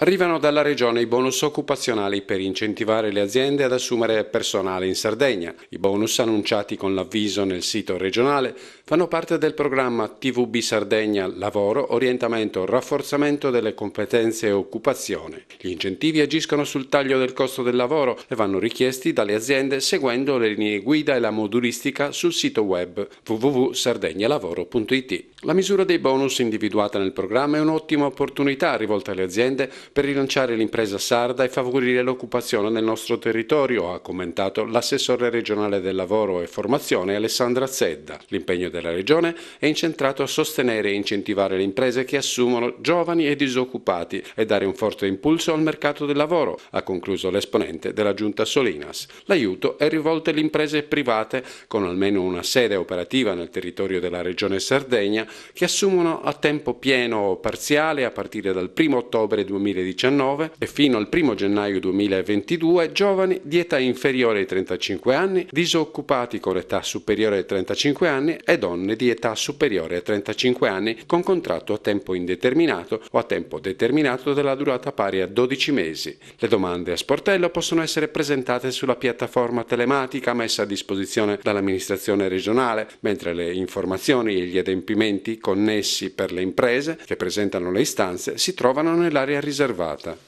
Arrivano dalla Regione i bonus occupazionali per incentivare le aziende ad assumere personale in Sardegna. I bonus annunciati con l'avviso nel sito regionale fanno parte del programma TVB Sardegna Lavoro, Orientamento, Rafforzamento delle competenze e Occupazione. Gli incentivi agiscono sul taglio del costo del lavoro e vanno richiesti dalle aziende seguendo le linee guida e la modulistica sul sito web www.sardegnalavoro.it. La misura dei bonus individuata nel programma è un'ottima opportunità rivolta alle aziende per rilanciare l'impresa sarda e favorire l'occupazione nel nostro territorio, ha commentato l'assessore regionale del lavoro e formazione Alessandra Zedda. L'impegno della regione è incentrato a sostenere e incentivare le imprese che assumono giovani e disoccupati e dare un forte impulso al mercato del lavoro, ha concluso l'esponente della giunta Solinas. L'aiuto è rivolto alle imprese private con almeno una sede operativa nel territorio della regione Sardegna che assumono a tempo pieno o parziale a partire dal 1 ottobre 2019 2019 e fino al 1 gennaio 2022 giovani di età inferiore ai 35 anni, disoccupati con età superiore ai 35 anni e donne di età superiore ai 35 anni con contratto a tempo indeterminato o a tempo determinato della durata pari a 12 mesi. Le domande a sportello possono essere presentate sulla piattaforma telematica messa a disposizione dall'amministrazione regionale, mentre le informazioni e gli adempimenti connessi per le imprese che presentano le istanze si trovano nell'area riservata riservata